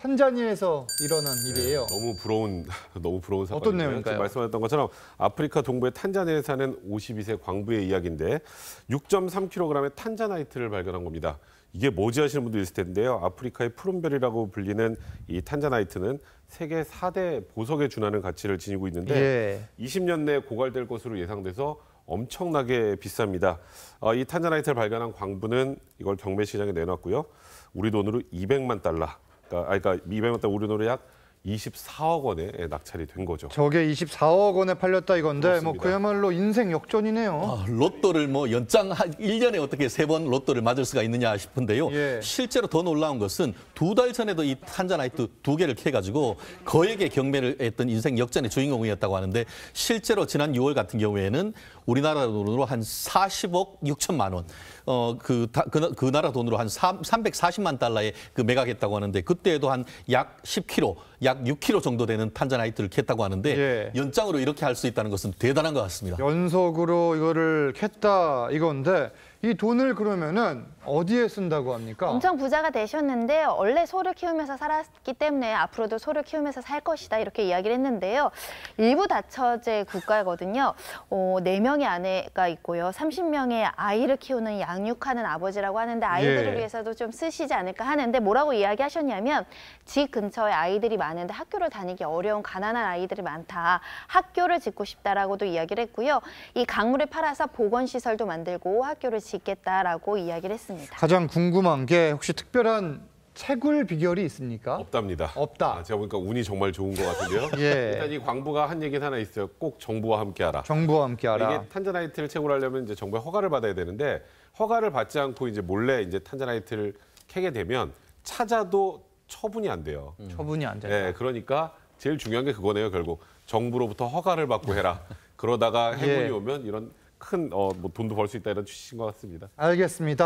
탄자니에서 일어난 네, 일이에요. 너무 부러운 너무 부러운 사건. 어떤 내용일까요? 말씀하셨던 것처럼 아프리카 동부의 탄자니에 사는 52세 광부의 이야기인데 6.3kg의 탄자나이트를 발견한 겁니다. 이게 뭐지 하시는 분도 있을 텐데요. 아프리카의 푸른별이라고 불리는 이 탄자나이트는 세계 4대 보석에 준하는 가치를 지니고 있는데 예. 20년 내에 고갈될 것으로 예상돼서 엄청나게 비쌉니다. 어, 이 탄자나이트를 발견한 광부는 이걸 경매 시장에 내놨고요. 우리 돈으로 200만 달러, 그러니까, 아, 그러니까 200m 오르노래 약 24억 원에 낙찰이 된 거죠. 저게 24억 원에 팔렸다 이건데 뭐 그렇습니다. 뭐 그야말로 인생 역전이네요. 아, 로또를 뭐 연장 1년에 어떻게 세 번 로또를 맞을 수가 있느냐 싶은데요. 예. 실제로 더 놀라운 것은 두 달 전에도 이 한잔 아이트 두 개를 캐 가지고 거액의 경매를 했던 인생 역전의 주인공이었다고 하는데 실제로 지난 6월 같은 경우에는 우리나라 돈으로 한 40억 6천만 원. 어, 그, 그, 그 나라 돈으로 한 3, 340만 달러에 그 매각했다고 하는데 그때에도 한 약 10kg 약 6kg 정도 되는 탄자나이트를 캤다고 하는데 예. 연장으로 이렇게 할 수 있다는 것은 대단한 것 같습니다. 연속으로 이거를 캤다 이건데 이 돈을 그러면은 어디에 쓴다고 합니까? 엄청 부자가 되셨는데 원래 소를 키우면서 살았기 때문에 앞으로도 소를 키우면서 살 것이다 이렇게 이야기를 했는데요. 일부 다처제 국가거든요. 어, 4명의 아내가 있고요. 30명의 아이를 키우는 양육하는 아버지라고 하는데 아이들을 예. 위해서도 좀 쓰시지 않을까 하는데 뭐라고 이야기하셨냐면 집 근처에 아이들이 많은데 학교를 다니기 어려운 가난한 아이들이 많다. 학교를 짓고 싶다라고도 이야기를 했고요. 이 강물을 팔아서 보건시설도 만들고 학교를 있겠다라고 이야기를 했습니다. 가장 궁금한 게 혹시 특별한 채굴 비결이 있습니까? 없답니다. 없다. 아, 제가 보니까 운이 정말 좋은 것 같은데요. 예. 일단 이 광부가 한얘기 하나 있어요. 꼭 정부와 함께하라. 정부와 함께하라. 이게 탄자나이트를 채굴하려면 이제 정부의 허가를 받아야 되는데 허가를 받지 않고 이제 몰래 이제 탄자나이트를 캐게 되면 찾아도 처분이 안 돼요. 음. 처분이 안 된다. 네, 그러니까 제일 중요한 게 그거네요. 결국 정부로부터 허가를 받고 해라. 그러다가 예. 행운이 예. 오면 이런 큰 어, 뭐 돈도 벌 수 있다 이런 취지인 것 같습니다. 알겠습니다.